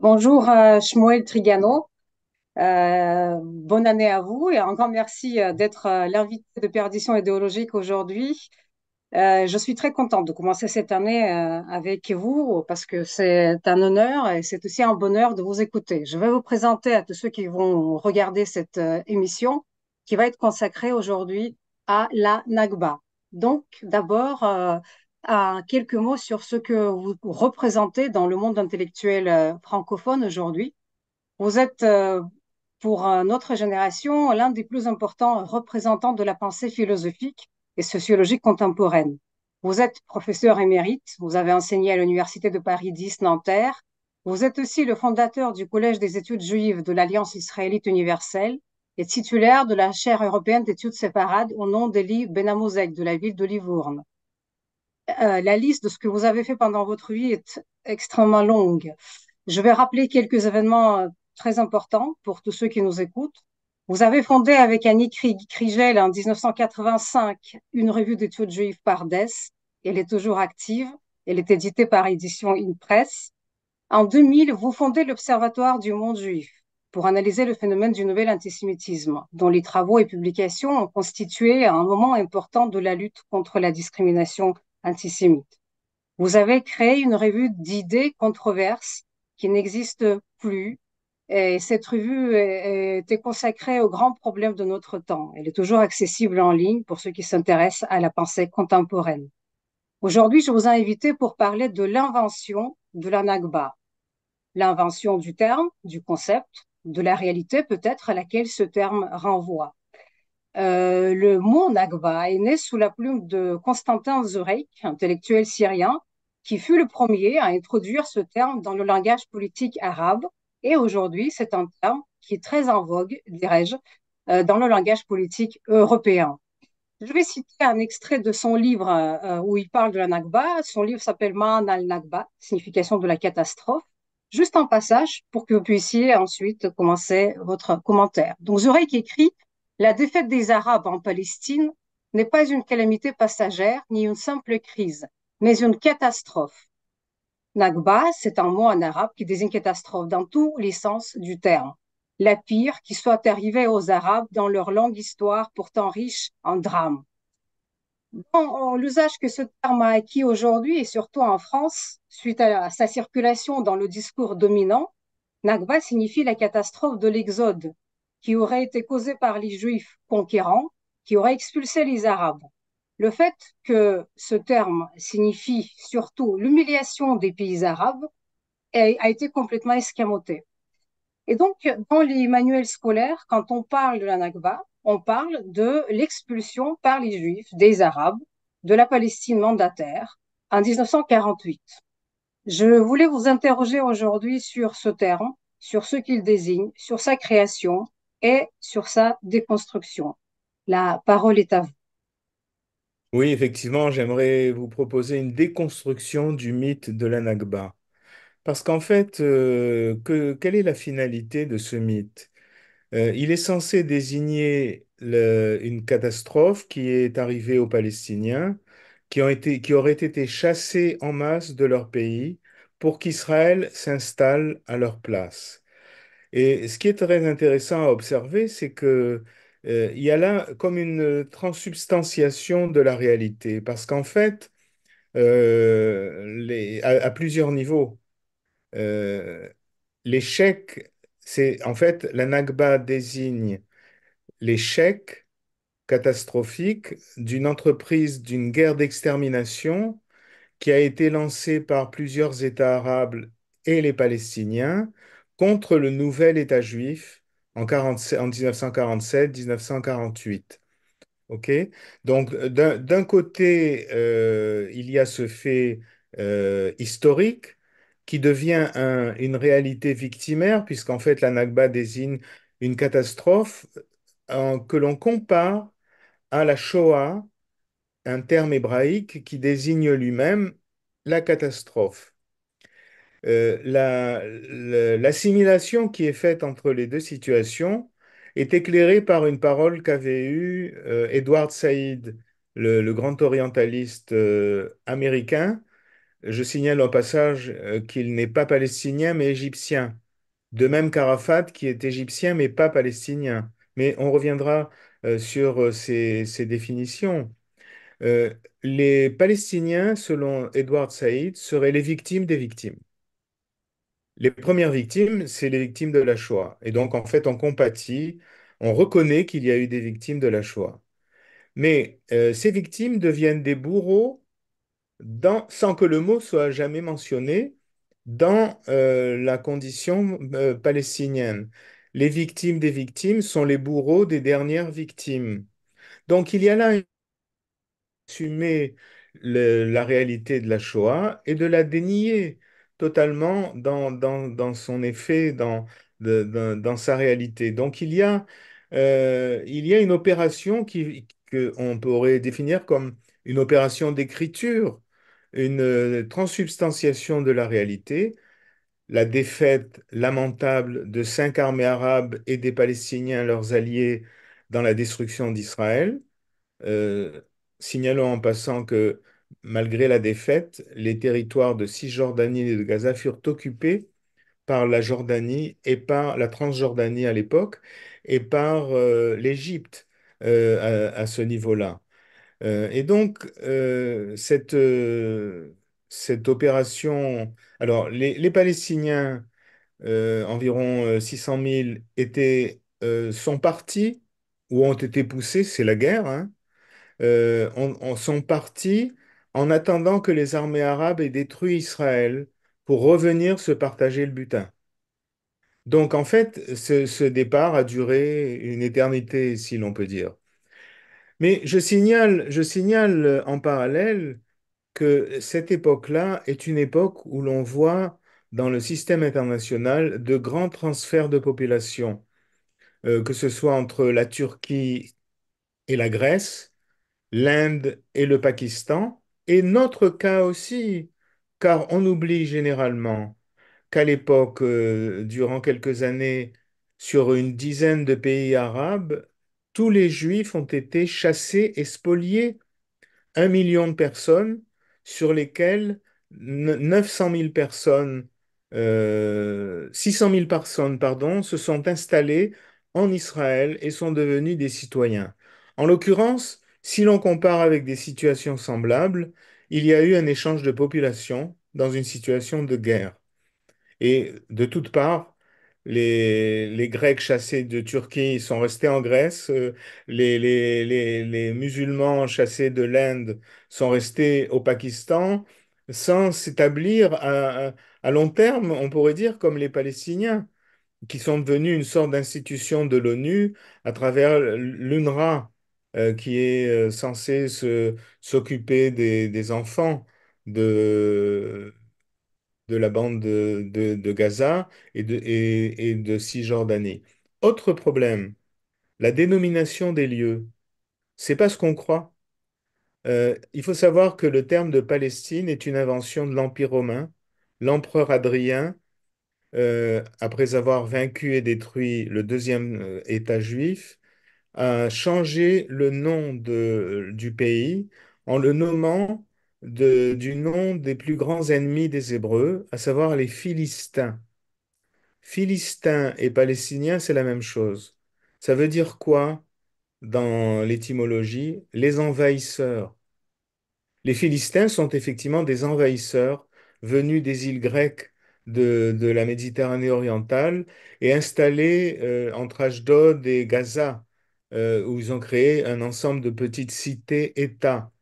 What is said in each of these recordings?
Bonjour, euh, Shmuel Trigano. Euh, bonne année à vous et encore merci euh, d'être l'invité de Perdition idéologique aujourd'hui. je suis très contente de commencer cette année avec vous parce que c'est un honneur et c'est aussi un bonheur de vous écouter. Je vais vous présenter à tous ceux qui vont regarder cette émission qui va être consacrée aujourd'hui à la Nagba. Donc, d'abord, à quelques mots sur ce que vous représentez dans le monde intellectuel euh, francophone aujourd'hui. Vous êtes, euh, pour euh, notre génération, l'un des plus importants représentants de la pensée philosophique et sociologique contemporaine. Vous êtes professeur émérite, vous avez enseigné à l'Université de Paris 10 Nanterre, vous êtes aussi le fondateur du Collège des études juives de l'Alliance israélite universelle et titulaire de la chaire européenne d'études séparades au nom d'Eli Benamozek de la ville de Livourne. Euh, la liste de ce que vous avez fait pendant votre vie est extrêmement longue. Je vais rappeler quelques événements euh, très importants pour tous ceux qui nous écoutent. Vous avez fondé avec Annie Krigel en 1985 une revue d'études juives par DES. Elle est toujours active. Elle est éditée par Édition In Press. En 2000, vous fondez l'Observatoire du monde juif pour analyser le phénomène du nouvel antisémitisme, dont les travaux et publications ont constitué un moment important de la lutte contre la discrimination antisémites. Vous avez créé une revue d'idées controverses qui n'existe plus. Et cette revue était consacrée aux grands problèmes de notre temps. Elle est toujours accessible en ligne pour ceux qui s'intéressent à la pensée contemporaine. Aujourd'hui, je vous ai invité pour parler de l'invention de la L'invention du terme, du concept, de la réalité peut-être à laquelle ce terme renvoie. Euh, le mot Nagba est né sous la plume de Constantin Zureik, intellectuel syrien, qui fut le premier à introduire ce terme dans le langage politique arabe. Et aujourd'hui, c'est un terme qui est très en vogue, dirais-je, euh, dans le langage politique européen. Je vais citer un extrait de son livre euh, où il parle de la nagba Son livre s'appelle Ma'an al-Nakba, signification de la catastrophe. Juste un passage pour que vous puissiez ensuite commencer votre commentaire. Donc Zureik écrit « la défaite des Arabes en Palestine n'est pas une calamité passagère ni une simple crise, mais une catastrophe. Nagba, c'est un mot en arabe qui désigne catastrophe dans tous les sens du terme. La pire qui soit arrivée aux Arabes dans leur longue histoire pourtant riche en drames. Dans l'usage que ce terme a acquis aujourd'hui, et surtout en France, suite à sa circulation dans le discours dominant, Nagba signifie la catastrophe de l'exode, qui aurait été causée par les Juifs conquérants, qui auraient expulsé les Arabes. Le fait que ce terme signifie surtout l'humiliation des pays arabes a été complètement escamoté. Et donc, dans les manuels scolaires, quand on parle de la Nakba, on parle de l'expulsion par les Juifs des Arabes de la Palestine mandataire en 1948. Je voulais vous interroger aujourd'hui sur ce terme, sur ce qu'il désigne, sur sa création, et sur sa déconstruction. La parole est à vous. Oui, effectivement, j'aimerais vous proposer une déconstruction du mythe de la Parce qu'en fait, euh, quelle est la finalité de ce mythe euh, Il est censé désigner une catastrophe qui est arrivée aux Palestiniens, qui, ont qui auraient été chassés en masse de leur pays pour qu'Israël s'installe à leur place. Et ce qui est très intéressant à observer, c'est que euh, il y a là comme une transsubstantiation de la réalité, parce qu'en fait, euh, à, plusieurs niveaux, euh, l'échec, c'est en fait la Nagba désigne l'échec catastrophique d'une entreprise, d'une guerre d'extermination qui a été lancée par plusieurs États arabes et les Palestiniens contre le nouvel État juif en, 1947-1948. Donc, d'un côté, euh, il y a ce fait euh, historique qui devient une réalité victimaire, puisqu'en fait, la Nakba désigne une catastrophe que l'on compare à la Shoah, un terme hébraïque qui désigne lui-même la catastrophe. Euh, l'assimilation la, qui est faite entre les deux situations est éclairée par une parole qu'avait eue euh, Edward Said, le, grand orientaliste euh, américain. Je signale au passage qu'il n'est pas palestinien mais égyptien. De même qu'Arafat, qui est égyptien mais pas palestinien. Mais on reviendra sur ces, définitions. les Palestiniens, selon Edward Said, seraient les victimes des victimes. Les premières victimes, c'est les victimes de la Shoah. Et donc, en fait, on compatit, on reconnaît qu'il y a eu des victimes de la Shoah. Mais euh, ces victimes deviennent des bourreaux sans que le mot soit jamais mentionné dans euh, la condition euh, palestinienne. Les victimes des victimes sont les bourreaux des dernières victimes. Donc il y a là une... assumer la réalité de la Shoah et de la dénier totalement dans, dans, son effet, dans, dans sa réalité. Donc il y a, euh, il y a une opération qui, qu'on pourrait définir comme une opération d'écriture, une euh, transsubstantiation de la réalité, la défaite lamentable de cinq armées arabes et des Palestiniens, leurs alliés, dans la destruction d'Israël. Euh, signalons en passant que Malgré la défaite, les territoires de Cisjordanie et de Gaza furent occupés par la Jordanie et par la Transjordanie à l'époque et par euh, l'Égypte euh, à, ce niveau-là. Euh, et donc, cette, opération, alors les, Palestiniens, environ 600 000, étaient, sont partis ou ont été poussés, c'est la guerre, hein. on sont partis en attendant que les armées arabes aient détruit Israël pour revenir se partager le butin. Donc en fait, ce, départ a duré une éternité, si l'on peut dire. Mais je signale, je signale en parallèle que cette époque-là est une époque où l'on voit dans le système international de grands transferts de population, euh, que ce soit entre la Turquie et la Grèce, l'Inde et le Pakistan, et notre cas aussi, car on oublie généralement qu'à l'époque, euh, durant quelques années, sur une dizaine de pays arabes, tous les juifs ont été chassés et spoliés. Un million de personnes, sur lesquelles 900 personnes, 600 euh, 000 personnes, pardon, se sont installées en Israël et sont devenues des citoyens. En l'occurrence, si l'on compare avec des situations semblables, il y a eu un échange de population dans une situation de guerre. Et de toutes parts, les, Grecs chassés de Turquie sont restés en Grèce, euh, les, musulmans chassés de l'Inde sont restés au Pakistan, sans s'établir à, long terme, on pourrait dire, comme les Palestiniens, qui sont devenus une sorte d'institution de l'ONU à travers l'UNRWA, euh, qui est euh, censé se, s'occuper des, enfants de, la bande de, Gaza et de, et, de Cisjordanie. Autre problème, la dénomination des lieux. C'est pas ce qu'on croit. Euh, il faut savoir que le terme de Palestine est une invention de l'Empire romain. L'empereur Adrien, après avoir vaincu et détruit le deuxième État juif, a changer le nom du pays en le nommant du nom des plus grands ennemis des Hébreux, à savoir les Philistins. Philistins et Palestiniens, c'est la même chose. Ça veut dire quoi dans l'étymologie Les envahisseurs. Les Philistins sont effectivement des envahisseurs venus des îles grecques de, la Méditerranée orientale et installés euh, entre Ashdod et Gaza. Euh, où ils ont créé un ensemble de petites cités-États.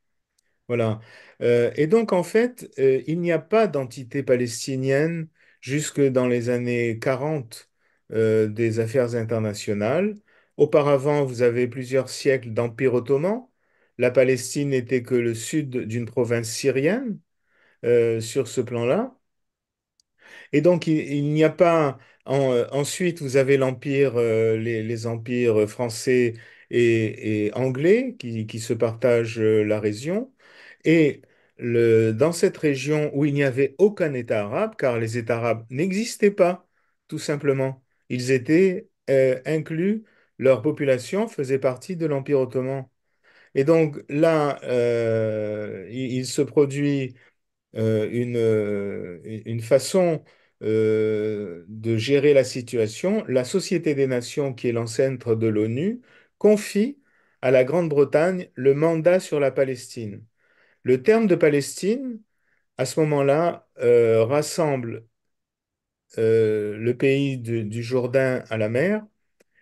Voilà. Euh, et donc, en fait, euh, il n'y a pas d'entité palestinienne jusque dans les années 40 des affaires internationales. Auparavant, vous avez plusieurs siècles d'Empire ottoman. La Palestine n'était que le sud d'une province syrienne sur ce plan-là. Et donc, il n'y a pas euh, ensuite, vous avez l'empire, euh, les, empires français et, anglais qui, se partagent euh, la région. Et le, dans cette région où il n'y avait aucun État arabe, car les États arabes n'existaient pas, tout simplement, ils étaient inclus, leur population faisait partie de l'empire ottoman. Et donc là, il, se produit une, une façon euh, de gérer la situation, la Société des Nations, qui est l'ancêtre de l'ONU, confie à la Grande-Bretagne le mandat sur la Palestine. Le terme de Palestine, à ce moment-là, euh, rassemble euh, le pays du, Jourdain à la mer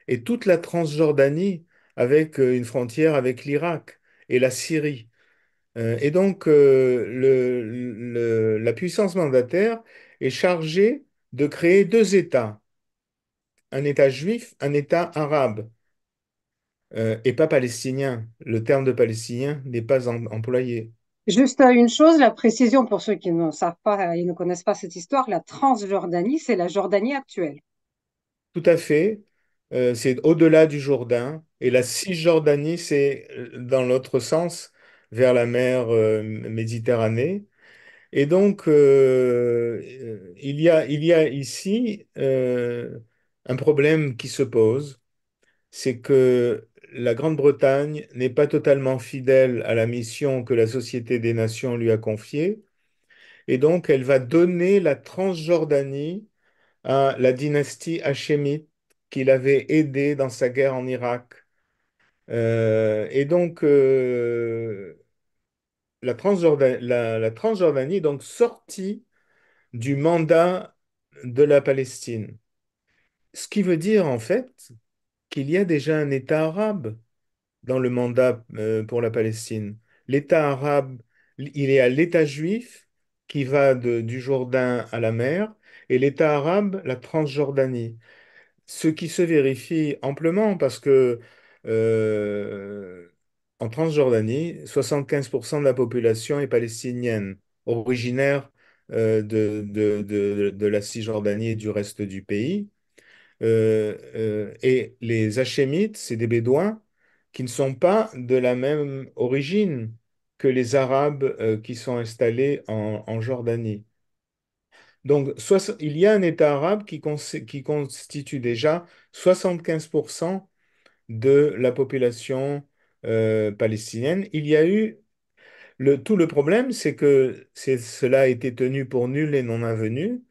et toute la Transjordanie avec une frontière avec l'Irak et la Syrie. et donc, la puissance mandataire est chargé de créer deux États, un État juif, un État arabe, euh, et pas palestinien. Le terme de palestinien n'est pas employé. Juste une chose, la précision pour ceux qui ne savent pas et ne connaissent pas cette histoire, la Transjordanie, c'est la Jordanie actuelle. Tout à fait. Euh, c'est au-delà du Jourdain. Et la Cisjordanie, c'est euh, dans l'autre sens, vers la mer Méditerranée. Et donc, euh, euh, il, y a, il y a ici euh, un problème qui se pose, c'est que la Grande-Bretagne n'est pas totalement fidèle à la mission que la Société des Nations lui a confiée, et donc elle va donner la Transjordanie à la dynastie hachémite qui l'avait aidée dans sa guerre en Irak. et donc, la, Transjordanie, est donc sortie du mandat de la Palestine. Ce qui veut dire en fait qu'il y a déjà un État arabe dans le mandat euh, pour la Palestine. L'État arabe, il est à l'État juif qui va du Jourdain à la mer, et l'État arabe, la Transjordanie. Ce qui se vérifie amplement parce que euh, en Transjordanie, 75% de la population est palestinienne, originaire euh, de, de, de, la Cisjordanie et du reste du pays. Euh, euh, et les Hachémites, c'est des Bédouins qui ne sont pas de la même origine que les Arabes qui sont installés en, Jordanie. Donc, il y a un État arabe qui, qui constitue déjà 75% de la population euh, palestinienne. Il y a eu le, tout le problème, c'est que cela a été tenu pour nul et non avenu,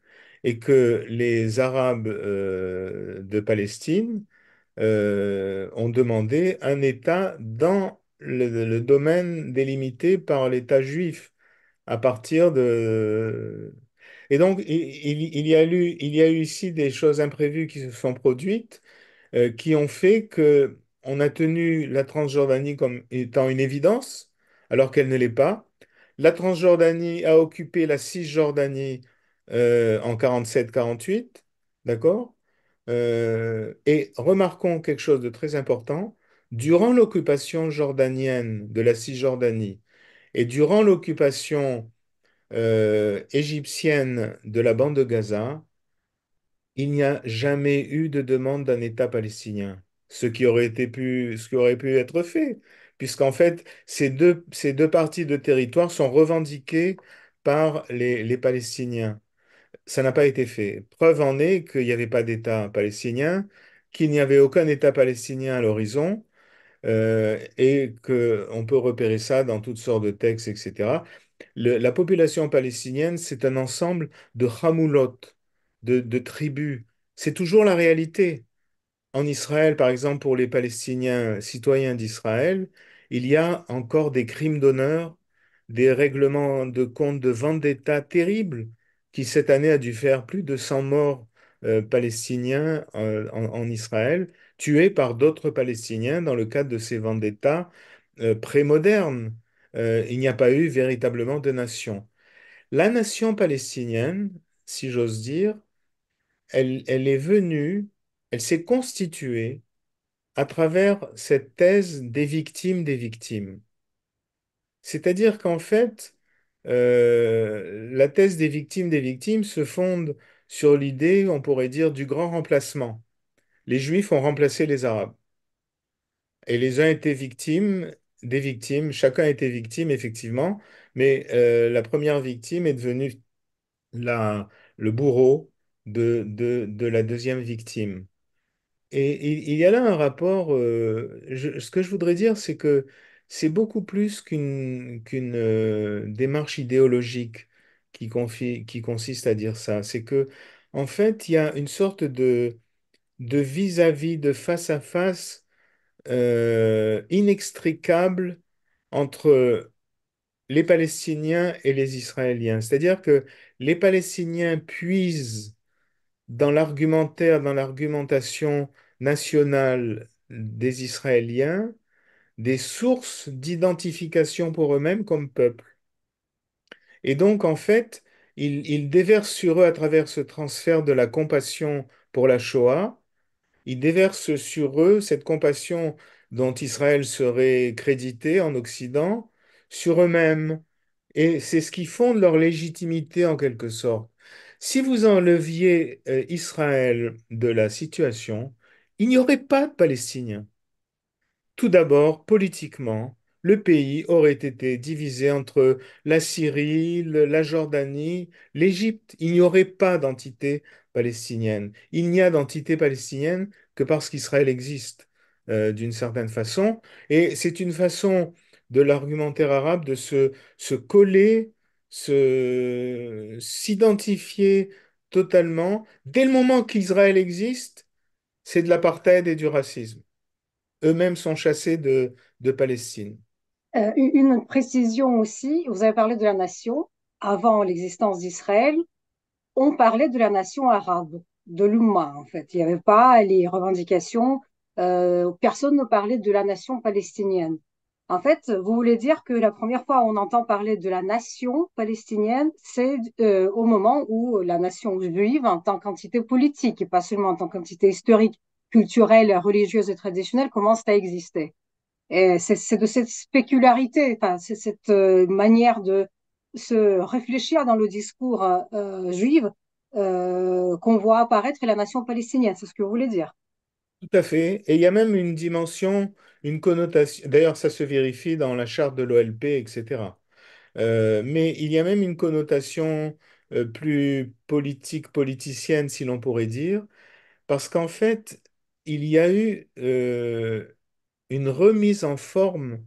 et que les Arabes euh, de Palestine euh, ont demandé un État dans le, domaine délimité par l'État juif, à partir de... Et donc, il, y a eu, il y a eu ici des choses imprévues qui se sont produites, qui ont fait que on a tenu la Transjordanie comme étant une évidence, alors qu'elle ne l'est pas. La Transjordanie a occupé la Cisjordanie euh, en 1947 48 d'accord euh, Et remarquons quelque chose de très important. Durant l'occupation jordanienne de la Cisjordanie et durant l'occupation euh, égyptienne de la bande de Gaza, il n'y a jamais eu de demande d'un État palestinien ce qui aurait été pu, ce qui aurait pu être fait, puisqu'en fait, ces deux, ces deux parties de territoire sont revendiquées par les, Palestiniens. Ça n'a pas été fait. Preuve en est qu'il n'y avait pas d'État palestinien, qu'il n'y avait aucun État palestinien à l'horizon, euh, et qu'on peut repérer ça dans toutes sortes de textes, etc. la population palestinienne, c'est un ensemble de hamoulot, de tribus. C'est toujours la réalité en Israël, par exemple, pour les Palestiniens euh, citoyens d'Israël, il y a encore des crimes d'honneur, des règlements de compte de vendetta terribles qui cette année a dû faire plus de 100 morts euh, palestiniens euh, en, Israël, tués par d'autres Palestiniens dans le cadre de ces vendettas prémodernes. il n'y a pas eu véritablement de nation. La nation palestinienne, si j'ose dire, elle est venue elle s'est constituée à travers cette thèse des victimes des victimes. C'est-à-dire qu'en fait, euh, la thèse des victimes des victimes se fonde sur l'idée, on pourrait dire, du grand remplacement. Les Juifs ont remplacé les Arabes. Et les uns étaient victimes des victimes, chacun était victime, effectivement, mais euh, la première victime est devenue le bourreau de la deuxième victime. Et, il y a là un rapport, euh, ce que je voudrais dire, c'est que c'est beaucoup plus qu'une euh, démarche idéologique qui, consiste à dire ça. C'est que, en fait, il y a une sorte de, vis-à-vis, de face-à-face euh, inextricable entre les Palestiniens et les Israéliens. C'est-à-dire que les Palestiniens puisent dans l'argumentaire, dans l'argumentation nationale des Israéliens des sources d'identification pour eux-mêmes comme peuple. Et donc, en fait, ils, ils, déversent sur eux, à travers ce transfert de la compassion pour la Shoah, ils déversent sur eux cette compassion dont Israël serait crédité en Occident, sur eux-mêmes. Et c'est ce qui fonde leur légitimité en quelque sorte. Si vous enleviez euh, Israël de la situation, il n'y aurait pas de Palestiniens. Tout d'abord, politiquement, le pays aurait été divisé entre la Syrie, la Jordanie, l'Égypte. Il n'y aurait pas d'entité palestinienne. Il n'y a d'entité palestinienne que parce qu'Israël existe, euh, d'une certaine façon. Et c'est une façon de l'argumentaire arabe de se, se coller, se, s'identifier totalement. Dès le moment qu'Israël existe, c'est de l'apartheid et du racisme. Eux-mêmes sont chassés de, Palestine. Euh, une précision aussi, vous avez parlé de la nation. Avant l'existence d'Israël, on parlait de la nation arabe, de l'Umma en fait. Il n'y avait pas les revendications, euh, personne ne parlait de la nation palestinienne. En fait, vous voulez dire que la première fois on entend parler de la nation palestinienne, c'est euh, au moment où la nation juive, en tant qu'entité politique et pas seulement en tant qu'entité historique, culturelle, religieuse et traditionnelle, commence à exister. Et c'est de cette spécularité, enfin, c'est cette euh, manière de se réfléchir dans le discours euh, juif qu'on voit apparaître la nation palestinienne. C'est ce que vous voulez dire. Tout à fait. Et il y a même une dimension connotation. D'ailleurs, ça se vérifie dans la charte de l'OLP, etc. Euh, mais il y a même une connotation euh, plus politique, politicienne, si l'on pourrait dire, parce qu'en fait, il y a eu euh, une remise en forme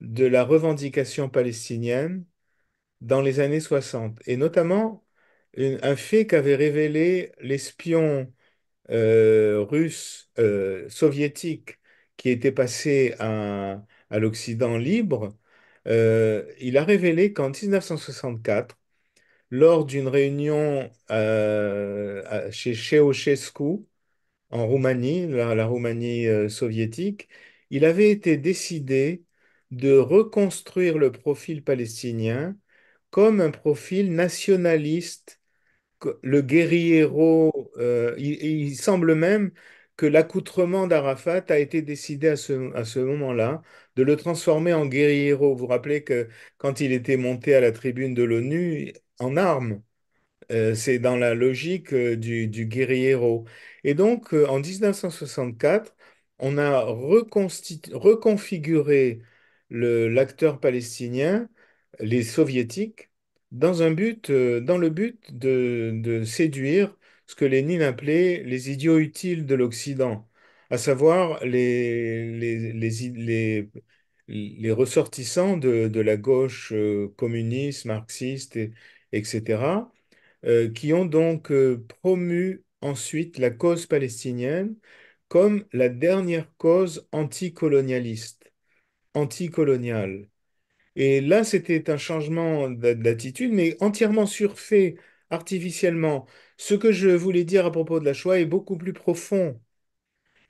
de la revendication palestinienne dans les années 60, et notamment un fait qu'avait révélé l'espion russe soviétique qui était passé à, l'Occident libre, euh, il a révélé qu'en 1964, lors d'une réunion euh, chez Ceausescu en Roumanie, la, Roumanie euh, soviétique, il avait été décidé de reconstruire le profil palestinien comme un profil nationaliste, le guerriero. il, semble même que l'accoutrement d'Arafat a été décidé à ce, moment-là, de le transformer en héros. Vous vous rappelez que quand il était monté à la tribune de l'ONU, en armes, euh, c'est dans la logique euh, du, du héros. Et donc, euh, en 1964, on a reconfiguré l'acteur palestinien, les soviétiques, dans, un but, dans le but de, de séduire ce que Lénine appelait les idiots utiles de l'Occident, à savoir les, ressortissants de, la gauche euh, communiste, marxiste, etc., euh, qui ont donc euh, promu ensuite la cause palestinienne comme la dernière cause anticolonialiste, anticoloniale. Et là, c'était un changement d'attitude, mais entièrement surfait artificiellement. Ce que je voulais dire à propos de la Shoah est beaucoup plus profond.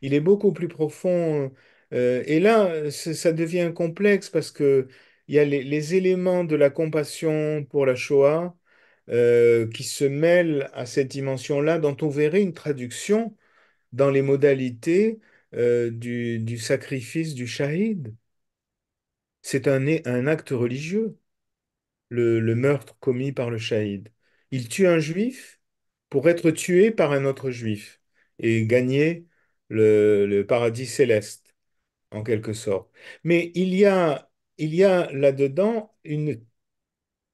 Il est beaucoup plus profond. Euh, et là, ça devient complexe parce que il y a les, éléments de la compassion pour la Shoah euh, qui se mêlent à cette dimension-là, dont on verrait une traduction dans les modalités euh, du, sacrifice du shahid. C'est un, un, acte religieux, le, le meurtre commis par le shahid. Il tue un juif, pour être tué par un autre juif et gagner le, paradis céleste, en quelque sorte. Mais il y a, il y a là-dedans une,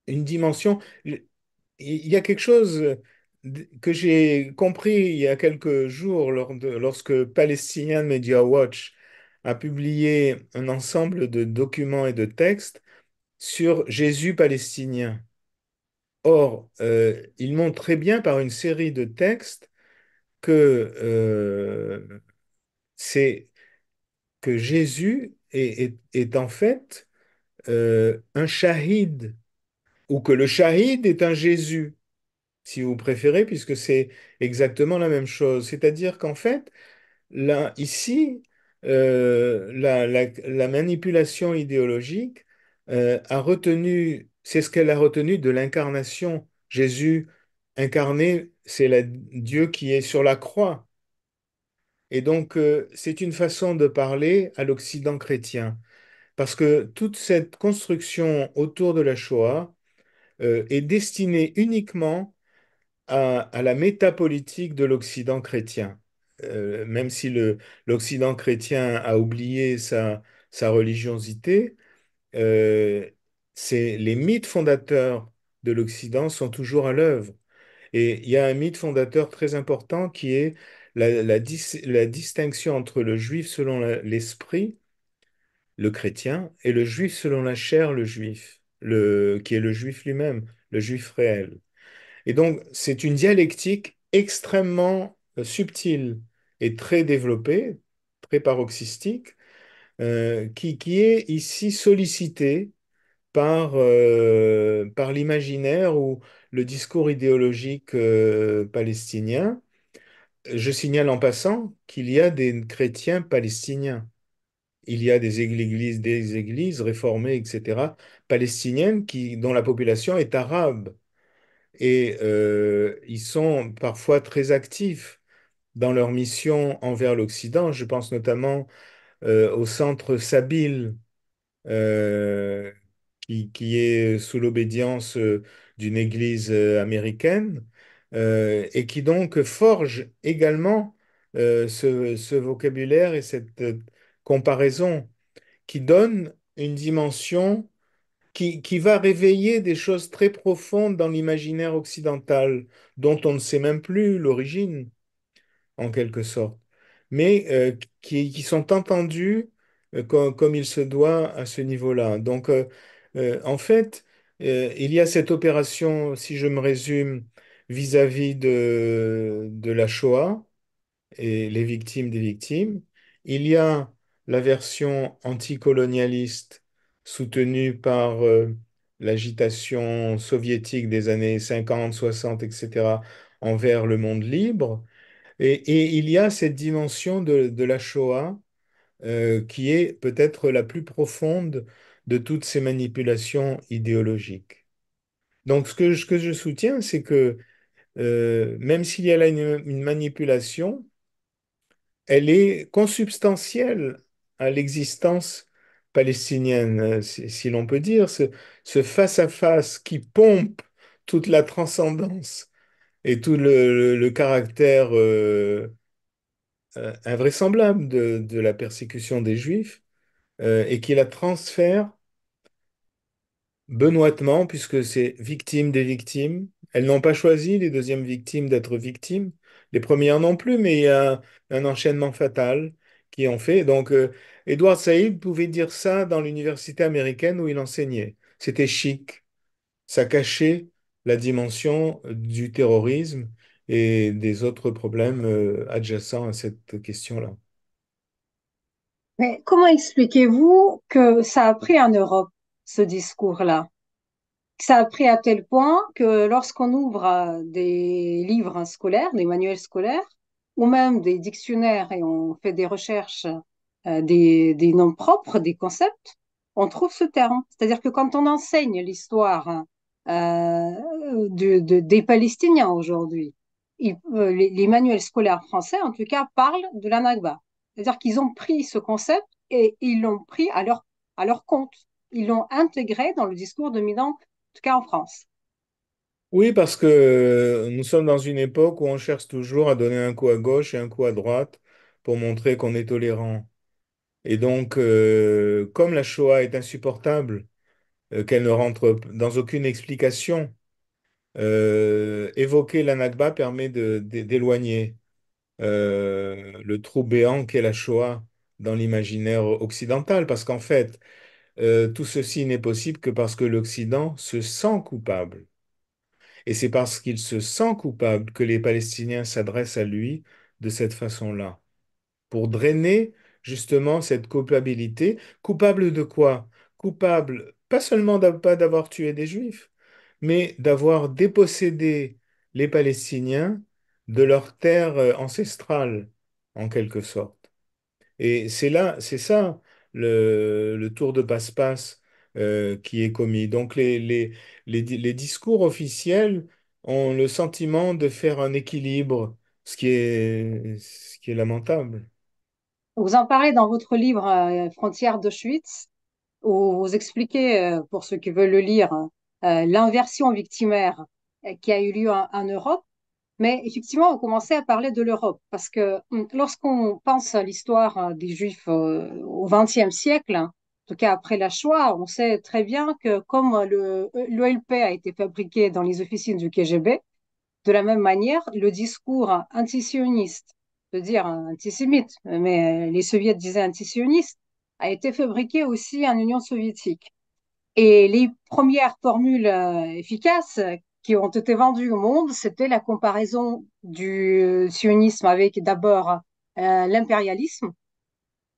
une dimension, il y a quelque chose que j'ai compris il y a quelques jours lorsque Palestinian Media Watch a publié un ensemble de documents et de textes sur Jésus palestinien. Or, euh, il montre très bien par une série de textes que euh, c'est que Jésus est, en fait euh, un shahid, ou que le shahid est un Jésus, si vous préférez, puisque c'est exactement la même chose. C'est-à-dire qu'en fait, là, ici, la, manipulation idéologique a retenu c'est ce qu'elle a retenu de l'incarnation. Jésus incarné, c'est Dieu qui est sur la croix. Et donc, euh, c'est une façon de parler à l'Occident chrétien. Parce que toute cette construction autour de la Shoah euh, est destinée uniquement à, la métapolitique de l'Occident chrétien. Euh, même si l'Occident chrétien a oublié sa, sa religiosité, les mythes fondateurs de l'Occident sont toujours à l'œuvre. Et il y a un mythe fondateur très important qui est la, distinction entre le juif selon l'esprit, le chrétien, et le juif selon la chair, le juif, qui est le juif lui-même, le juif réel. Et donc, c'est une dialectique extrêmement euh, subtile et très développée, très paroxystique, euh, qui, qui, est ici sollicitée par, euh, par l'imaginaire ou le discours idéologique euh, palestinien. Je signale en passant qu'il y a des chrétiens palestiniens. Il y a des églises, des églises réformées, etc., palestiniennes qui, dont la population est arabe. Et euh, ils sont parfois très actifs dans leur mission envers l'Occident. Je pense notamment au centre Sabile, qui, est euh, sous l'obédience euh, d'une Église euh, américaine et qui donc forge également ce, vocabulaire et cette comparaison qui donne une dimension qui, va réveiller des choses très profondes dans l'imaginaire occidental, dont on ne sait même plus l'origine, en quelque sorte, mais qui, sont entendus comme, il se doit à ce niveau-là. Donc, euh, en fait, euh, il y a cette opération, si je me résume, vis-à-vis de, la Shoah et les victimes des victimes. Il y a la version anticolonialiste soutenue par euh, l'agitation soviétique des années 50, 60, etc., envers le monde libre. Et, il y a cette dimension de, la Shoah qui est peut-être la plus profonde de toutes ces manipulations idéologiques. Donc ce que, je soutiens, c'est que euh, même s'il y a là une, manipulation, elle est consubstantielle à l'existence palestinienne, euh, si, l'on peut dire, ce, face à -face qui pompe toute la transcendance et tout le, caractère euh, invraisemblable de, la persécution des Juifs, euh, et qui la transfère benoîtement, puisque c'est victime des victimes. Elles n'ont pas choisi, les deuxièmes victimes, d'être victimes, les premières non plus, mais il y a un enchaînement fatal qui ont fait. Donc, Edward euh, Saïd pouvait dire ça dans l'université américaine où il enseignait. C'était chic. Ça cachait la dimension du terrorisme et des autres problèmes euh, adjacents à cette question-là. Mais comment expliquez-vous que ça a pris en Europe, ce discours-là Ça a pris à tel point que lorsqu'on ouvre euh, des livres scolaires, des manuels scolaires, ou même des dictionnaires et on fait des recherches euh, des, noms propres, des concepts, on trouve ce terme. C'est-à-dire que quand on enseigne l'histoire euh, des Palestiniens aujourd'hui, les, manuels scolaires français, en tout cas, parlent de la Nagba. C'est-à-dire qu'ils ont pris ce concept et ils l'ont pris à leur, à leur compte. Ils l'ont intégré dans le discours dominant, en tout cas en France. Oui, parce que euh, nous sommes dans une époque où on cherche toujours à donner un coup à gauche et un coup à droite pour montrer qu'on est tolérant. Et donc, euh, comme la Shoah est insupportable, euh, qu'elle ne rentre dans aucune explication, évoquer l'anakba permet d'éloigner. Euh, le trou béant qu'est la Shoah dans l'imaginaire occidental, parce qu'en fait, euh, tout ceci n'est possible que parce que l'Occident se sent coupable. Et c'est parce qu'il se sent coupable que les Palestiniens s'adressent à lui de cette façon-là, pour drainer justement cette culpabilité. Coupable de quoi Coupable pas seulement d'avoir tué des Juifs, mais d'avoir dépossédé les Palestiniens de leur terre euh, ancestrale, en quelque sorte. Et c'est là, c'est ça le, tour de passe-passe euh, qui est commis. Donc les, les, les, discours officiels ont le sentiment de faire un équilibre, ce qui est, ce qui est lamentable. Vous en parlez dans votre livre euh, Frontières d'Auschwitz, où vous expliquez, pour ceux qui veulent le lire, l'inversion victimaire qui a eu lieu en Europe mais effectivement, on commençait à parler de l'Europe, parce que hum, lorsqu'on pense à l'histoire euh, des Juifs euh, au XXe siècle, en tout cas après la Shoah, on sait très bien que comme euh, l'OLP a été fabriqué dans les officines du KGB, de la même manière, le discours antisioniste, de dire antisémite, mais les soviets disaient antisioniste, a été fabriqué aussi en Union soviétique. Et les premières formules efficaces qui ont été vendus au monde, c'était la comparaison du sionisme avec d'abord euh, l'impérialisme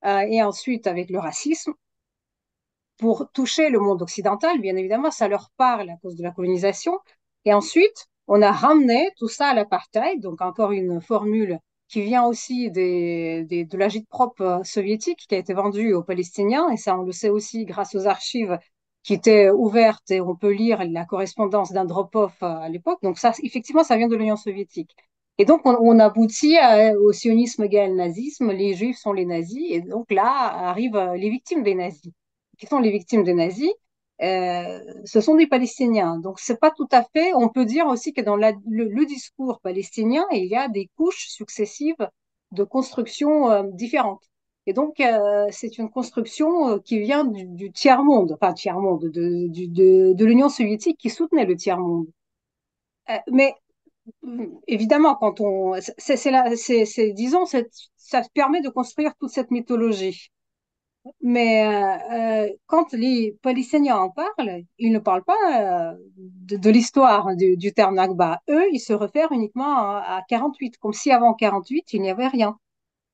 euh, et ensuite avec le racisme pour toucher le monde occidental, bien évidemment, ça leur parle à cause de la colonisation. Et ensuite, on a ramené tout ça à l'apartheid, donc encore une formule qui vient aussi des, de l'agite propre soviétique qui a été vendue aux Palestiniens, et ça on le sait aussi grâce aux archives qui était ouverte et on peut lire la correspondance d'un d'Andropov euh, à l'époque. Donc ça, effectivement, ça vient de l'Union soviétique. Et donc on, aboutit au sionisme égal nazisme, les juifs sont les nazis, et donc là arrivent euh, les victimes des nazis. Qui sont les victimes des nazis euh, ce sont des Palestiniens. Donc, c'est pas tout à fait. On peut dire aussi que dans le, discours palestinien, il y a des couches successives de constructions différentes. Et donc, euh, c'est une construction euh, qui vient du, tiers-monde, enfin tiers-monde, de, l'Union soviétique qui soutenait le tiers-monde. Euh, mais mm, évidemment, quand on. C'est, disons, ça permet de construire toute cette mythologie. Mais quand les Palestiniens en parlent, ils ne parlent pas de, l'histoire du, terme Nakba. Eux, ils se réfèrent uniquement à 48, comme si avant 48, il n'y avait rien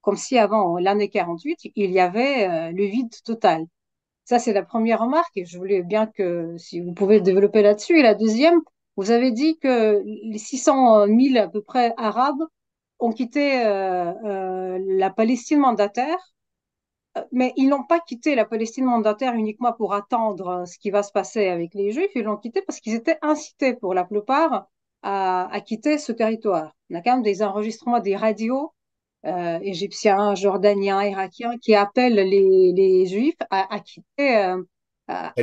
comme si avant l'année 48, il y avait euh, le vide total. Ça, c'est la première remarque et je voulais bien que si vous pouvez développer là-dessus. Et la deuxième, vous avez dit que les 600 000 à peu près arabes ont quitté euh, euh, la Palestine mandataire, mais ils n'ont pas quitté la Palestine mandataire uniquement pour attendre ce qui va se passer avec les Juifs, ils l'ont quitté parce qu'ils étaient incités pour la plupart à, à quitter ce territoire. On a quand même des enregistrements des radios euh, Égyptien, égyptiens, jordaniens, irakiens, qui appellent les, les juifs à, quitter, euh, ah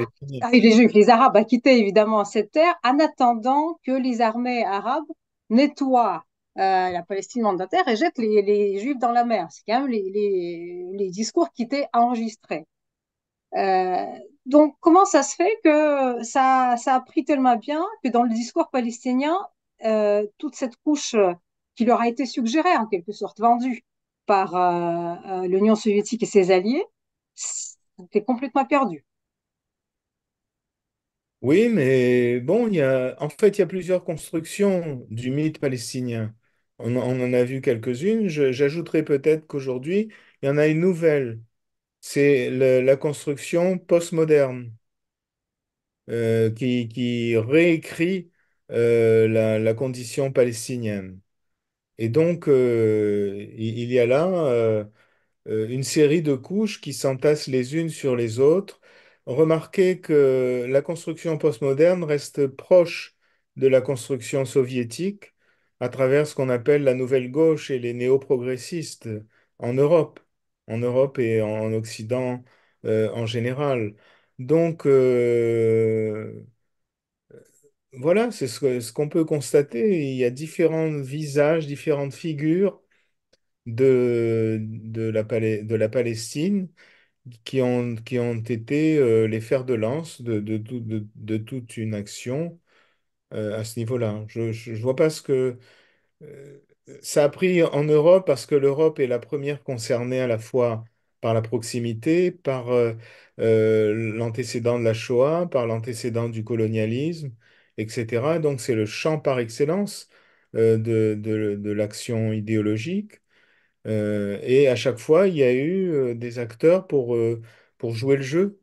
les juifs, les arabes à quitter évidemment cette terre, en attendant que les armées arabes nettoient euh, la Palestine mandataire et jettent les, les juifs dans la mer. C'est quand même les, les, discours qui étaient enregistrés. donc, comment ça se fait que ça, ça, a pris tellement bien que dans le discours palestinien, toute cette couche qui leur a été suggéré, en quelque sorte vendu par euh, euh, l'Union soviétique et ses alliés, c'était complètement perdu. Oui, mais bon, il y a, en fait, il y a plusieurs constructions du mythe palestinien. On, en a vu quelques-unes. J'ajouterai peut-être qu'aujourd'hui, il y en a une nouvelle. C'est la construction postmoderne euh, qui, réécrit la condition palestinienne. Et donc, euh, il y a là euh, euh, une série de couches qui s'entassent les unes sur les autres. Remarquez que la construction postmoderne reste proche de la construction soviétique à travers ce qu'on appelle la nouvelle gauche et les néo-progressistes en Europe, en Europe et en Occident en général. Donc, voilà, c'est ce qu'on peut constater. Il y a différents visages, différentes figures de, de la, Palestine qui ont, qui ont été euh, les fers de lance de, toute une action euh, à ce niveau-là. Je, ne vois pas ce que euh, ça a pris en Europe parce que l'Europe est la première concernée à la fois par la proximité, par l'antécédent de la Shoah, par l'antécédent du colonialisme etc. Donc c'est le champ par excellence euh, de, l'action idéologique. Euh, et à chaque fois, il y a eu euh, des acteurs pour, pour jouer le jeu,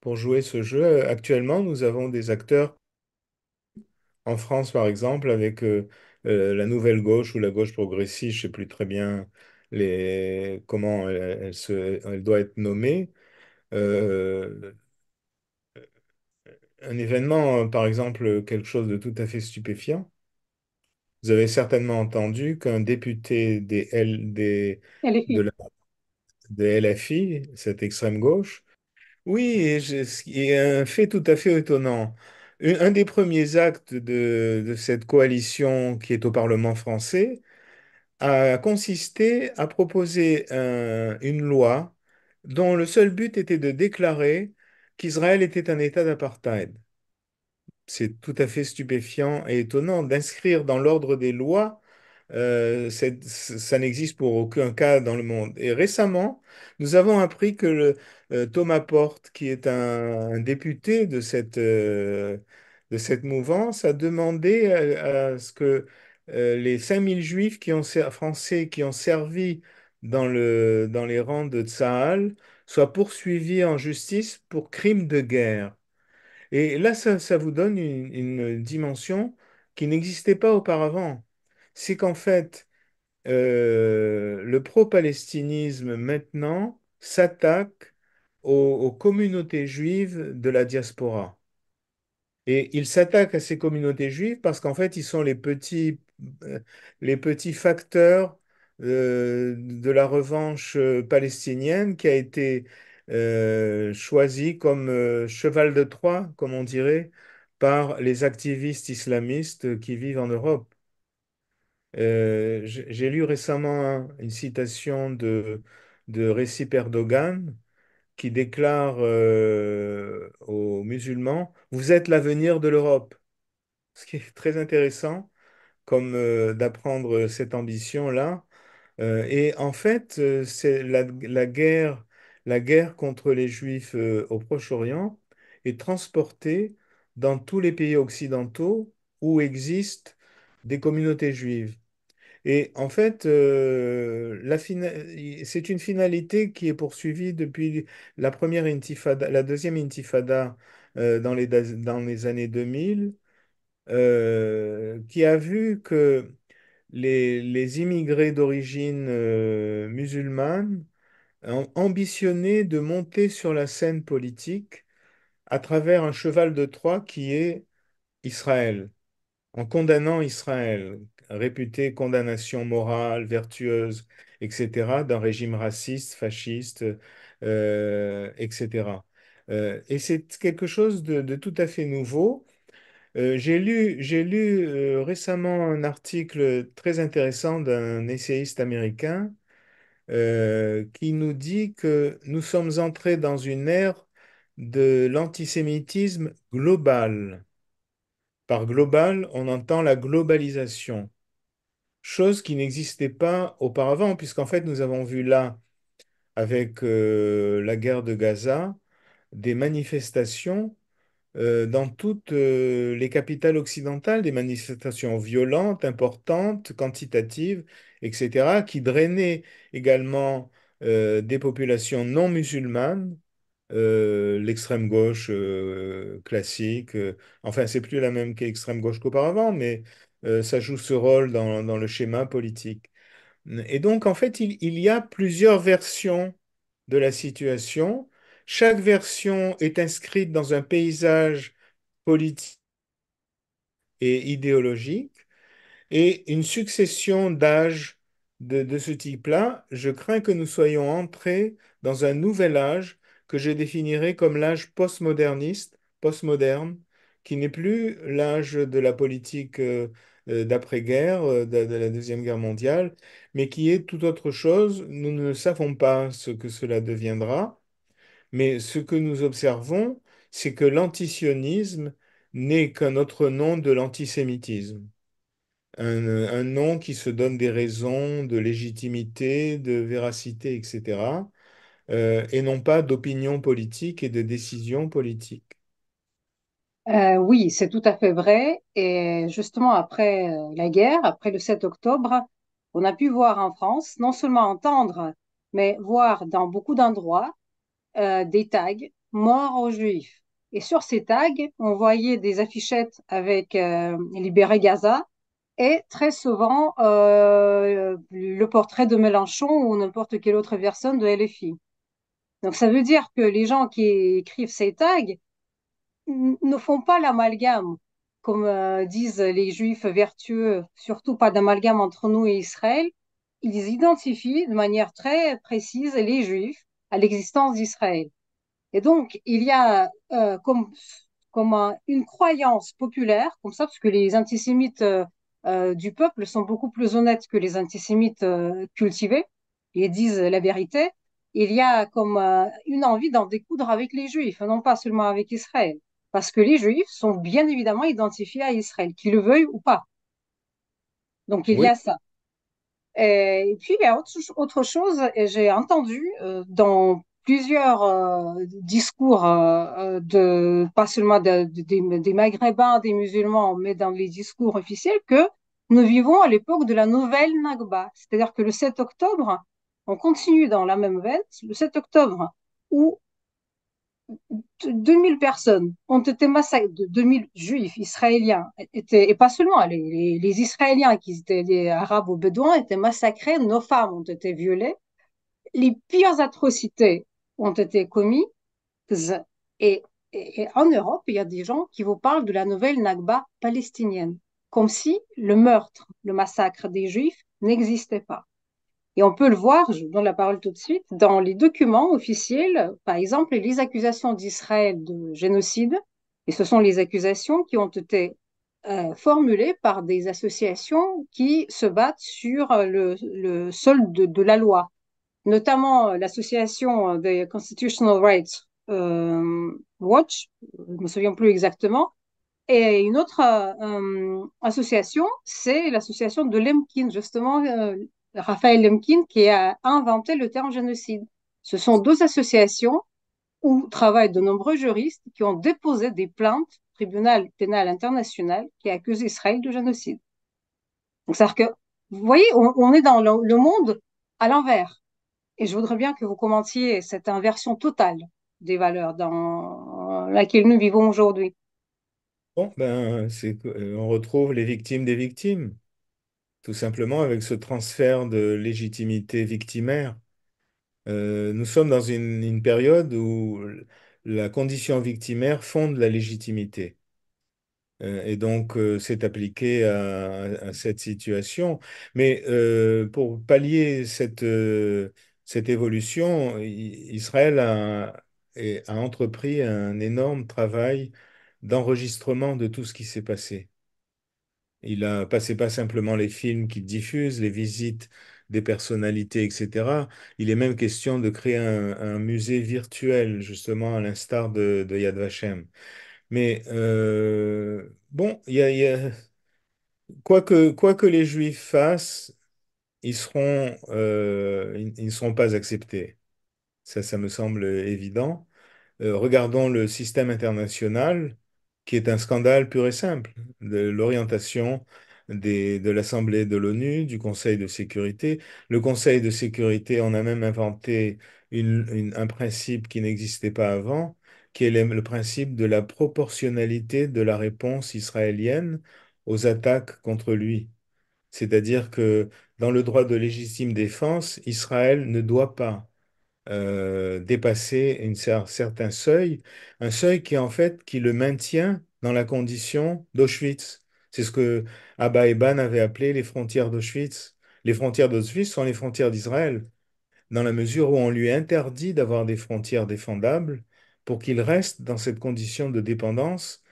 pour jouer ce jeu. Actuellement, nous avons des acteurs en France, par exemple, avec la nouvelle gauche ou la gauche progressiste, je ne sais plus très bien les, comment elle, se, elle doit être nommée un événement, euh, par exemple, quelque chose de tout à fait stupéfiant. Vous avez certainement entendu qu'un député des, LFI. cette extrême gauche, oui, c'est un fait tout à fait étonnant. Un, des premiers actes de, cette coalition qui est au Parlement français a consisté à proposer une loi dont le seul but était de déclarer qu'Israël était un État d'apartheid. C'est tout à fait stupéfiant et étonnant d'inscrire dans l'ordre des lois euh, ça n'existe pour aucun cas dans le monde. Et récemment, nous avons appris que euh, Thomas Porte, qui est un, député de cette, euh, de cette mouvance, a demandé à, ce que les 5000 juifs qui ont, français qui ont servi dans, dans les rangs de Tsahal soit poursuivi en justice pour crime de guerre. Et là, ça, vous donne une, dimension qui n'existait pas auparavant. C'est qu'en fait, euh, le pro-palestinisme maintenant s'attaque aux, communautés juives de la diaspora. Et il s'attaque à ces communautés juives parce qu'en fait, ils sont les petits, euh, les petits facteurs euh, de la revanche euh, palestinienne qui a été euh, choisie comme cheval de Troie, comme on dirait, par les activistes islamistes qui vivent en Europe. j'ai lu récemment hein, une citation de, de Recep Erdogan qui déclare aux musulmans Vous êtes l'avenir de l'Europe. Ce qui est très intéressant comme d'apprendre cette ambition-là euh, et en fait, euh, c'est la, guerre, la guerre contre les Juifs euh, au Proche-Orient est transportée dans tous les pays occidentaux où existent des communautés juives. Et en fait, c'est une finalité qui est poursuivie depuis la première intifada, la deuxième intifada dans, les, dans les années 2000, qui a vu que les, immigrés d'origine euh, musulmane ont ambitionné de monter sur la scène politique à travers un cheval de Troie qui est Israël, en condamnant Israël, réputée condamnation morale, vertueuse, etc., d'un régime raciste, fasciste, euh, etc. Euh, et c'est quelque chose de, tout à fait nouveau euh, j'ai lu, euh, récemment un article très intéressant d'un essayiste américain euh, qui nous dit que nous sommes entrés dans une ère de l'antisémitisme global. Par global, on entend la globalisation, chose qui n'existait pas auparavant, puisqu'en fait, nous avons vu là, avec la guerre de Gaza, des manifestations euh, dans toutes euh, les capitales occidentales des manifestations violentes, importantes, quantitatives, etc., qui drainaient également euh, des populations non musulmanes, l'extrême gauche classique, enfin c'est plus la même qu'extrême gauche qu'auparavant, mais ça joue ce rôle dans, le schéma politique. Et donc en fait, il y a plusieurs versions de la situation chaque version est inscrite dans un paysage politique et idéologique et une succession d'âges de, ce type-là, je crains que nous soyons entrés dans un nouvel âge que je définirais comme l'âge postmoderniste, postmoderne, qui n'est plus l'âge de la politique euh, euh, d'après-guerre, euh, de, de, la Deuxième Guerre mondiale, mais qui est tout autre chose. Nous ne savons pas ce que cela deviendra. Mais ce que nous observons, c'est que l'antisionisme n'est qu'un autre nom de l'antisémitisme. Un, nom qui se donne des raisons de légitimité, de véracité, etc., euh, et non pas d'opinion politique et de décision politique. Euh, oui, c'est tout à fait vrai. Et justement, après euh, la guerre, après le 7 octobre, on a pu voir en France, non seulement entendre, mais voir dans beaucoup d'endroits euh, des tags mort aux juifs. Et sur ces tags, on voyait des affichettes avec libérer euh, Libéré Gaza et très souvent euh, le portrait de Mélenchon ou n'importe quelle autre personne de LFI. Donc ça veut dire que les gens qui écrivent ces tags ne font pas l'amalgame, comme disent les juifs vertueux, surtout pas d'amalgame entre nous et Israël. Ils identifient de manière très précise les juifs à l'existence d'Israël. Et donc, il y a euh, comme, comme une croyance populaire, comme ça, parce que les antisémites euh, euh, du peuple sont beaucoup plus honnêtes que les antisémites cultivés, et disent la vérité, il y a comme une envie d'en découdre avec les Juifs, non pas seulement avec Israël, parce que les Juifs sont bien évidemment identifiés à Israël, qu'ils le veuillent ou pas. Donc il y a ça. Et puis, il y a autre, autre chose, j'ai entendu euh, dans plusieurs euh, discours euh, de pas seulement des Maghrébins, des musulmans, mais dans les discours officiels que nous vivons à l'époque de la nouvelle Nagba, c'est-à-dire que le 7 octobre, on continue dans la même veine, le 7 octobre où 2000 personnes ont été massacrées, 2000 juifs israéliens, étaient, et pas seulement, les, Israéliens qui étaient des Arabes ou Bédouins étaient massacrés, nos femmes ont été violées, les pires atrocités ont été commises, et, en Europe, il y a des gens qui vous parlent de la nouvelle Nakba palestinienne, comme si le meurtre, le massacre des juifs n'existait pas. Et on peut le voir, je donne la parole tout de suite, dans les documents officiels, par exemple, les accusations d'Israël de génocide, et ce sont les accusations qui ont été euh, formulées par des associations qui se battent sur euh, le, le de, la loi, notamment euh, l'association des Constitutional Rights Watch, je ne me souviens plus exactement, et une autre association, c'est l'association de Lemkin, justement, Raphaël Lemkin qui a inventé le terme génocide. Ce sont deux associations où travaillent de nombreux juristes qui ont déposé des plaintes au tribunal pénal international qui accuse Israël de génocide. Donc, vous voyez, on, est dans le, monde à l'envers. Et je voudrais bien que vous commentiez cette inversion totale des valeurs dans laquelle nous vivons aujourd'hui. Bon, ben, euh, on retrouve les victimes des victimes tout simplement avec ce transfert de légitimité victimaire. Euh, nous sommes dans une, période où la condition victimaire fonde la légitimité. Euh, et donc, euh, c'est appliqué à, cette situation. Mais pour pallier cette, cette évolution, Israël a entrepris un énorme travail d'enregistrement de tout ce qui s'est passé. Il a passé pas simplement les films qu'il diffuse, les visites des personnalités, etc. Il est même question de créer un, musée virtuel, justement, à l'instar de, Yad Vashem. Mais euh, bon, Quoi, que, les Juifs fassent, ils seront, euh, ils, ne seront pas acceptés. Ça, ça me semble évident. Euh, regardons le système international qui est un scandale pur et simple de l'orientation de l'Assemblée de l'ONU, du Conseil de sécurité. Le Conseil de sécurité en a même inventé un principe qui n'existait pas avant, qui est le principe de la proportionnalité de la réponse israélienne aux attaques contre lui. C'est-à-dire que dans le droit de légitime défense, Israël ne doit pas euh, dépasser un certain seuil, un seuil qui en fait qui le maintient dans la condition d'Auschwitz. C'est ce que Abba Eban avait appelé les frontières d'Auschwitz. Les frontières d'Auschwitz sont les frontières d'Israël, dans la mesure où on lui interdit d'avoir des frontières défendables pour qu'il reste dans cette condition de dépendance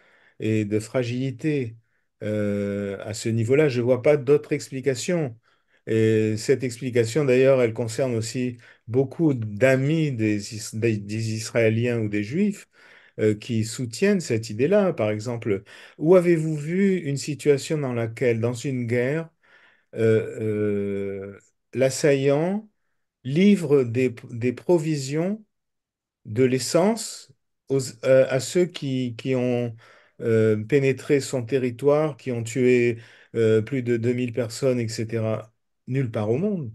et de fragilité. Euh, à ce niveau-là, je ne vois pas d'autre explication. Et cette explication, d'ailleurs, elle concerne aussi beaucoup d'amis des, Israéliens ou des Juifs euh, qui soutiennent cette idée-là. Par exemple, où avez-vous vu une situation dans laquelle, dans une guerre, euh, euh, l'assaillant livre des, provisions de l'essence à ceux qui, qui ont pénétré son territoire, qui ont tué plus de 2000 personnes, etc., nulle part au monde.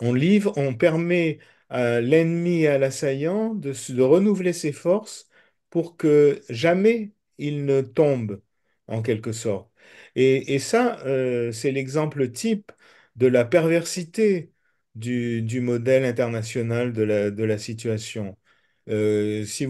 On livre, on permet à l'ennemi et à l'assaillant de, renouveler ses forces pour que jamais il ne tombe, en quelque sorte. Et, ça, euh, c'est l'exemple type de la perversité du, modèle international de la, situation. Euh, si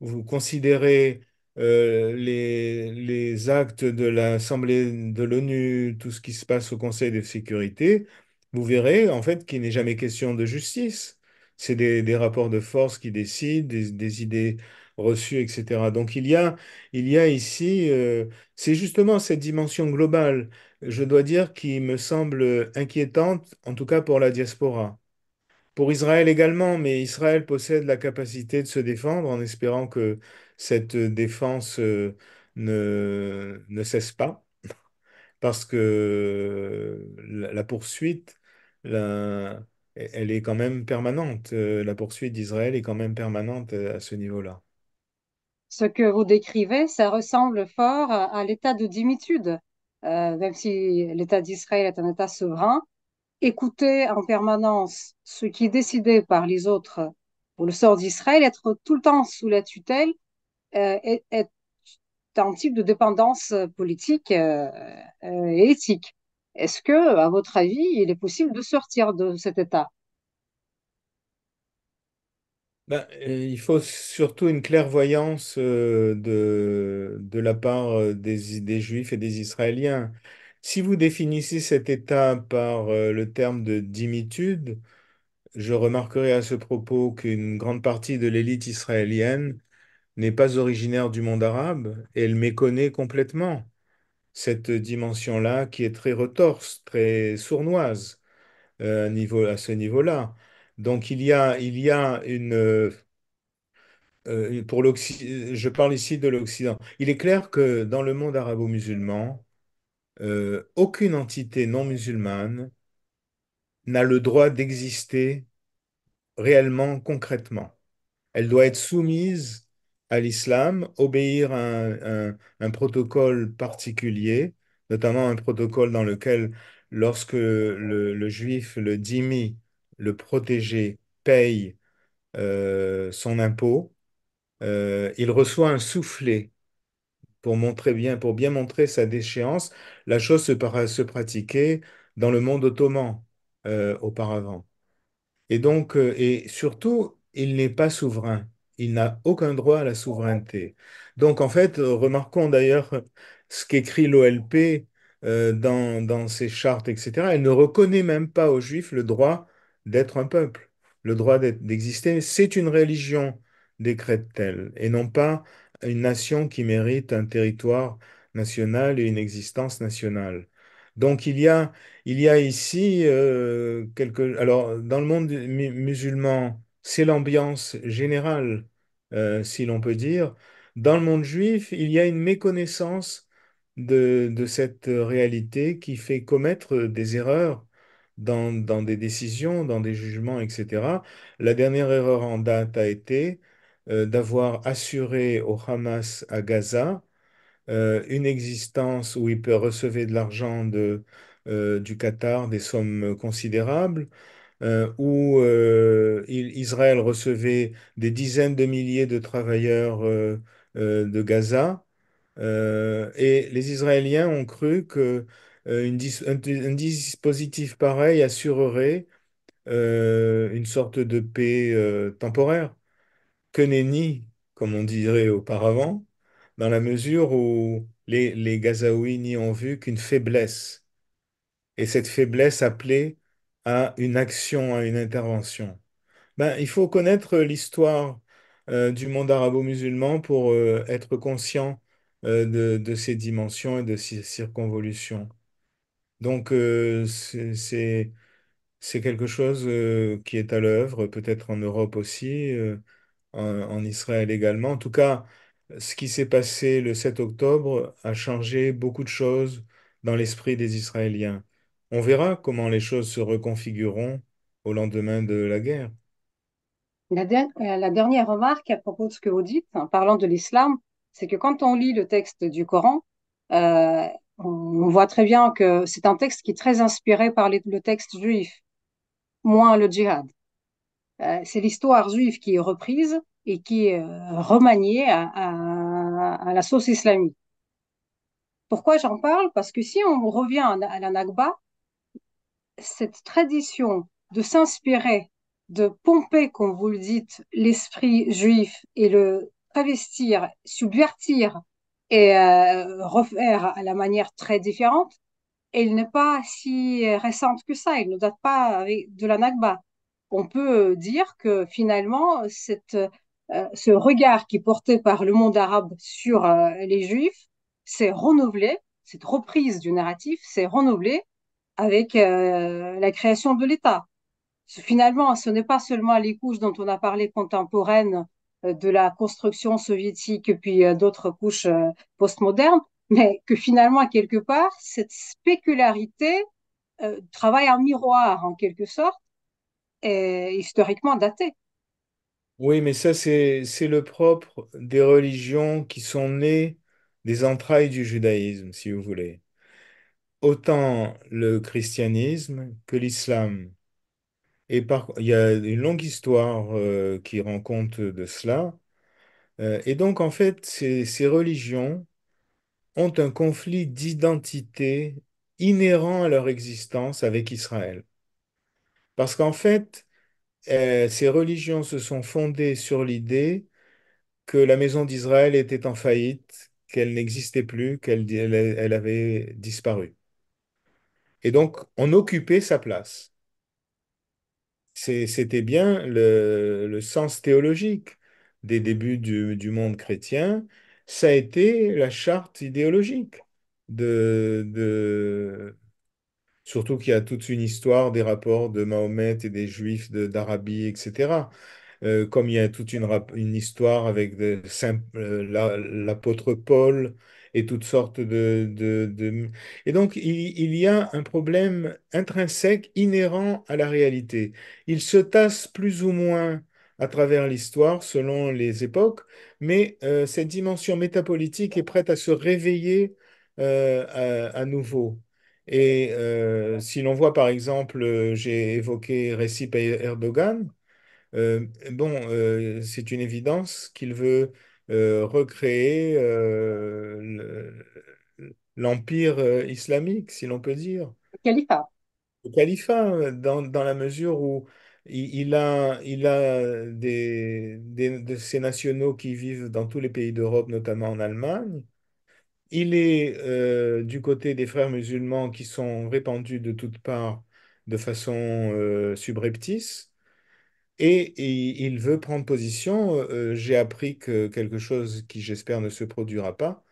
vous considérez euh, les, les, actes de l'Assemblée de l'ONU, tout ce qui se passe au Conseil de sécurité, vous verrez en fait qu'il n'est jamais question de justice. C'est des, des, rapports de force qui décident, des, des, idées reçues, etc. Donc il y a, il y a ici, euh, c'est justement cette dimension globale, je dois dire, qui me semble inquiétante, en tout cas pour la diaspora. Pour Israël également, mais Israël possède la capacité de se défendre en espérant que cette euh, défense euh, ne, ne cesse pas, parce que euh, la, poursuite, e-, elle est quand même permanente. La poursuite d'Israël est quand même permanente à ce niveau-là. Ce que vous décrivez, ça ressemble fort à l'état de dimitude. même si l'État d'Israël est un État souverain, écouter en permanence ce qui est décidé par les autres pour le sort d'Israël, être tout le temps sous la tutelle, est, euh, un type de dépendance politique euh, euh, et éthique. Est-ce que, à votre avis, il est possible de sortir de cet état ben, il faut surtout une clairvoyance de, la part des, des Juifs et des Israéliens. Si vous définissez cet état par euh, le terme de dimitude, je remarquerai à ce propos qu'une grande partie de l'élite israélienne n'est pas originaire du monde arabe et elle méconnaît complètement cette dimension-là qui est très retorse, très sournoise euh, à, niveau, à ce niveau-là. Donc il y a, il y a une... Euh, pour je parle ici de l'Occident. Il est clair que dans le monde arabo-musulman, euh, aucune entité non musulmane n'a le droit d'exister réellement, concrètement. Elle doit être soumise à l'islam, obéir à un, protocole particulier, notamment un protocole dans lequel, lorsque le, juif, le dhimmi, le protégé, paye euh, son impôt, euh, il reçoit un soufflet pour montrer bien, pour bien montrer sa déchéance, la chose se, para, se pratiquait dans le monde ottoman euh, auparavant. Et donc, euh, et surtout, il n'est pas souverain. Il n'a aucun droit à la souveraineté. Donc, en fait, euh, remarquons d'ailleurs ce qu'écrit l'OLP dans, dans ses chartes, etc. Elle ne reconnaît même pas aux Juifs le droit d'être un peuple, le droit d'exister. C'est une religion, décrète-t-elle, et non pas une nation qui mérite un territoire national et une existence nationale. Donc il y a, il y a ici euh, quelques... Alors dans le monde musulman, c'est l'ambiance générale, euh, si l'on peut dire. Dans le monde juif, il y a une méconnaissance de, cette réalité qui fait commettre des erreurs dans, des décisions, dans des jugements, etc. La dernière erreur en date a été euh, d'avoir assuré au Hamas à Gaza euh, une existence où il peut recevoir de l'argent de, euh, du Qatar, des sommes considérables, où Israël recevait des dizaines de milliers de travailleurs de Gaza. et les Israéliens ont cru que dispositif pareil assurerait une sorte de paix temporaire que ni, comme on dirait auparavant, dans la mesure où les, Gazaouis n'y ont vu qu'une faiblesse. Et cette faiblesse appelée à une action, à une intervention. Ben, il faut connaître l'histoire euh, du monde arabo-musulman pour euh, être conscient euh, de, de, ses dimensions et de ses circonvolutions. Donc, c'est quelque chose qui est à l'œuvre, peut-être en Europe aussi en, Israël également. En tout cas, ce qui s'est passé le 7 octobre a changé beaucoup de choses dans l'esprit des Israéliens. On verra comment les choses se reconfigureront au lendemain de la guerre. La, euh, dernière remarque à propos de ce que vous dites, en parlant de l'islam, c'est que quand on lit le texte du Coran, euh, on voit très bien que c'est un texte qui est très inspiré par le texte juif, moins le djihad. Euh, c'est l'histoire juive qui est reprise et qui est euh, remaniée à, la sauce islamique. Pourquoi j'en parle Parce que si on revient à la Nakba, cette tradition de s'inspirer, de pomper, comme vous le dites, l'esprit juif et le travestir, subvertir et euh, refaire à la manière très différente, elle n'est pas si récente que ça, elle ne date pas de la nagba on peut euh, dire que finalement, cette, euh, ce regard qui est porté par le monde arabe sur euh, les juifs s'est renouvelé, cette reprise du narratif s'est renouvelée avec la création de l'État. Finalement, ce n'est pas seulement les couches dont on a parlé contemporaines de la construction soviétique puis d'autres couches postmodernes, mais que finalement, quelque part, cette spécularité travaille en miroir, en quelque sorte, historiquement daté. Oui, mais ça, c'est, le propre des religions qui sont nées des entrailles du judaïsme, si vous voulez. Autant le christianisme que l'islam. Et par, il y a une longue histoire euh, qui rend compte de cela. Euh, et donc, en fait, ces, ces religions ont un conflit d'identité inhérent à leur existence avec Israël. Parce qu'en fait, euh, ces religions se sont fondées sur l'idée que la maison d'Israël était en faillite, qu'elle n'existait plus, qu'elle elle, avait disparu. Et donc, on occupait sa place. C'était bien le, sens théologique des débuts du, du, monde chrétien. Ça a été la charte idéologique de, de, Surtout qu'il y a toute une histoire des rapports de Mahomet et des Juifs d'Arabie, etc. Euh, comme il y a toute une, histoire avec euh, l'apôtre Paul et toutes sortes de... Et donc, il, y a un problème intrinsèque, inhérent à la réalité. Il se tasse plus ou moins à travers l'histoire, selon les époques, mais euh, cette dimension métapolitique est prête à se réveiller à, nouveau. Et euh, si l'on voit par exemple, euh, j'ai évoqué Recep Erdogan, euh, bon, c'est une évidence qu'il veut recréer l'empire islamique, si l'on peut dire. Le califat. Le califat, dans, dans la mesure où il, a, il a des, des, de ses nationaux qui vivent dans tous les pays d'Europe, notamment en Allemagne. Il est euh, du côté des frères musulmans qui sont répandus de toutes parts de façon euh, subreptice. Et, il veut prendre position. Euh, j'ai appris que quelque chose qui, j'espère, ne se produira pas.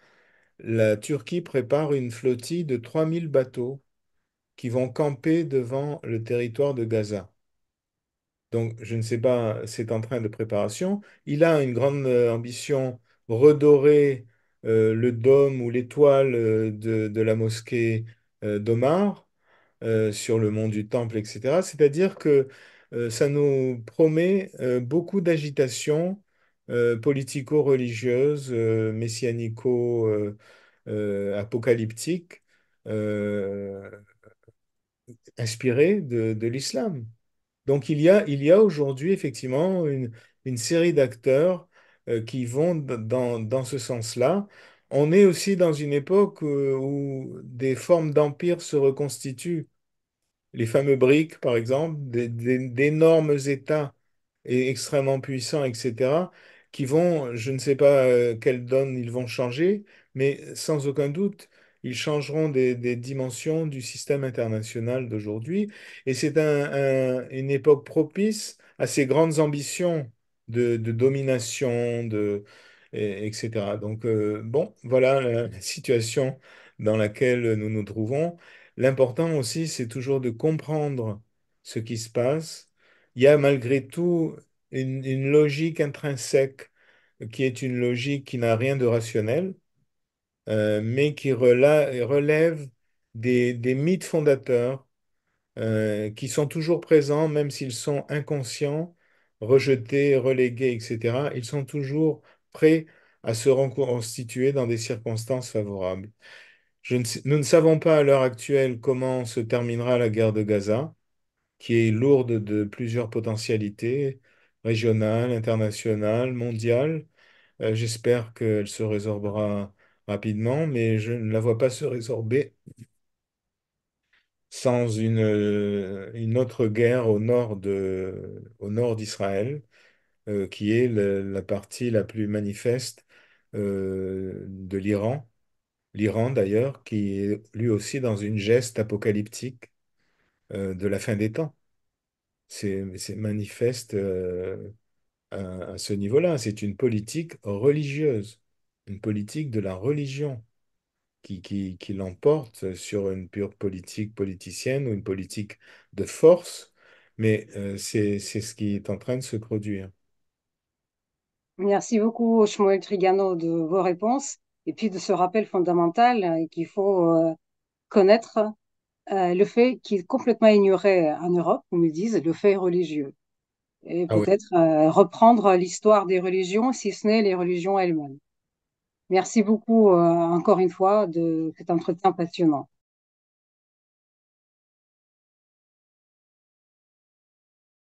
La Turquie prépare une flottille de 3000 bateaux qui vont camper devant le territoire de Gaza. Donc, je ne sais pas, c'est en train de préparation. Il a une grande ambition redorée euh, le dôme ou l'étoile euh, de, la mosquée euh, d'Omar sur le mont du Temple, etc. C'est-à-dire que ça nous promet beaucoup d'agitations politico-religieuses, messianico-apocalyptiques, inspirées de, l'islam. Donc il y a, il y a aujourd'hui effectivement une, une série d'acteurs euh, qui vont dans, dans ce sens-là. On est aussi dans une époque euh, où des formes d'empire se reconstituent. Les fameux briques, par exemple, d'énormes États extrêmement puissants, etc., qui vont, je ne sais pas euh, quelle donne ils vont changer, mais sans aucun doute, ils changeront des, des, dimensions du système international d'aujourd'hui. Et c'est un, une époque propice à ces grandes ambitions de, domination, de, etc. Donc, euh, bon, voilà euh, la, situation dans laquelle nous nous trouvons. L'important aussi, c'est toujours de comprendre ce qui se passe. Il y a malgré tout une, logique intrinsèque qui est une logique qui n'a rien de rationnel, euh, mais qui relève des, mythes fondateurs qui sont toujours présents, même s'ils sont inconscients rejetés, relégués, etc., ils sont toujours prêts à se reconstituer dans des circonstances favorables. nous ne savons pas à l'heure actuelle comment se terminera la guerre de Gaza, qui est lourde de plusieurs potentialités régionales, internationales, mondiales. Euh, j'espère qu'elle se résorbera rapidement, mais je ne la vois pas se résorber sans euh, une, autre guerre au nord d'Israël, euh, qui est la partie la plus manifeste euh, de l'Iran. L'Iran d'ailleurs, qui est lui aussi dans une geste apocalyptique de la fin des temps. C'est c'est manifeste à ce niveau-là. C'est une politique religieuse, une politique de la religion qui, qui, qui l'emporte sur une pure politique politicienne ou une politique de force, mais euh, c'est ce qui est en train de se produire. Merci beaucoup, Shmuel Trigano, de vos réponses et puis de ce rappel fondamental euh, qu'il faut euh, connaître, le fait qu'il est complètement ignoré en Europe, comme ils disent, le fait religieux. Et ah peut-être reprendre l'histoire des religions, si ce n'est les religions elles-mêmes. Merci beaucoup euh, encore une fois de cet entretien passionnant.